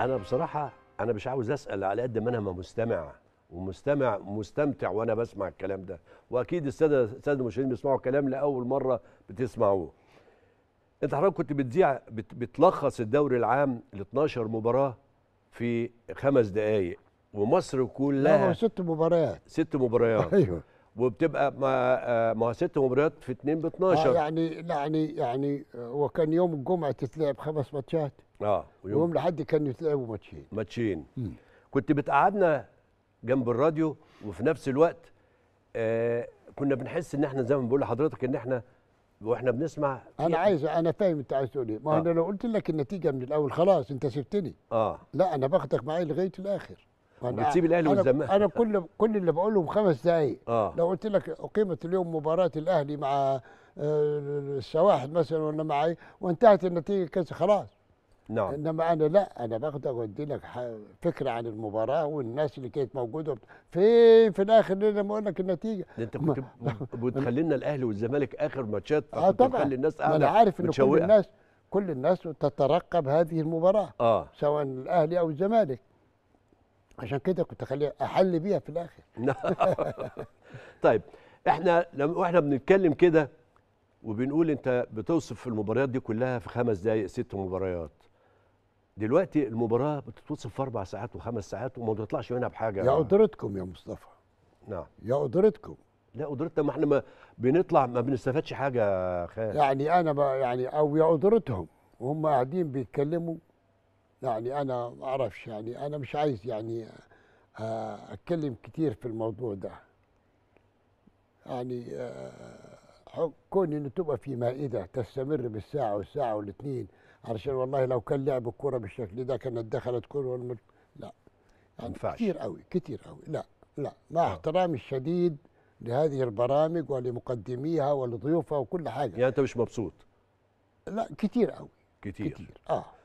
انا بصراحه انا مش عاوز اسال على قد ما انا مستمع ومستمع مستمتع وانا بسمع الكلام ده واكيد الساده الساده المشاهدين بيسمعوا كلام لاول مره بتسمعوه انت حضرتك كنت بتذيع بت بتلخص الدوري العام ال 12 مباراه في خمس دقائق ومصر كلها ست مباريات ست مباريات ايوه وبتبقى مع آه، ست مباريات في 2 ب 12 اه يعني يعني يعني هو آه، كان يوم الجمعه تتلعب خمس ماتشات اه ويوم يوم الاحد كان يتلعبوا ماتشين ماتشين كنت بتقعدنا جنب الراديو وفي نفس الوقت آه كنا بنحس ان احنا زي ما بقول لحضرتك ان احنا واحنا بنسمع انا عايز انا فاهم انت عايز تقول ايه ما آه. انا لو قلت لك النتيجه من الاول خلاص انت سبتني اه لا انا باخدك معايا لغايه الاخر بتسيب الاهلي والزمالك انا كل كل اللي بقوله بخمس دقائق آه. لو قلت لك اقيمت اليوم مباراه الاهلي مع آه، السواحل مثلا ولا مع وانتهت النتيجه كذا خلاص نعم انما انا لا انا باخدك اودي لك فكره عن المباراه والناس اللي كانت موجوده فين في الاخر لما اقول لك النتيجه ده انت كنت بتخلي لنا الاهلي والزمالك اخر ماتشات اه طبعا بتخلي الناس انا عارف ان كل الناس كل الناس تترقب هذه المباراه اه سواء الاهلي او الزمالك عشان كده كنت اخليها احل بيها في الاخر نعم. طيب احنا لما واحنا بنتكلم كده وبنقول انت بتوصف المباريات دي كلها في خمس دقائق ست مباريات دلوقتي المباراه بتتوصف في اربع ساعات وخمس ساعات وما بتطلعش منها بحاجه يا قدرتكم يا مصطفى نعم يا قدرتكم لا قدرتنا ما احنا ما بنطلع ما بنستفادش حاجه خالص يعني انا يعني او يا قدرتهم وهم قاعدين بيتكلموا يعني انا ما اعرفش يعني انا مش عايز يعني آه، اتكلم كتير في الموضوع ده يعني آه، كون انه تبقى في مائده تستمر بالساعه والساعه والاثنين علشان والله لو كان لعب الكوره بالشكل ده كانت دخلت كوره والمت... لا يعني ينفعش كتير قوي كتير قوي لا لا مع آه. احترامي الشديد لهذه البرامج ولمقدميها ولضيوفها وكل حاجه يعني انت مش مبسوط لا كتير قوي كتير كتير اه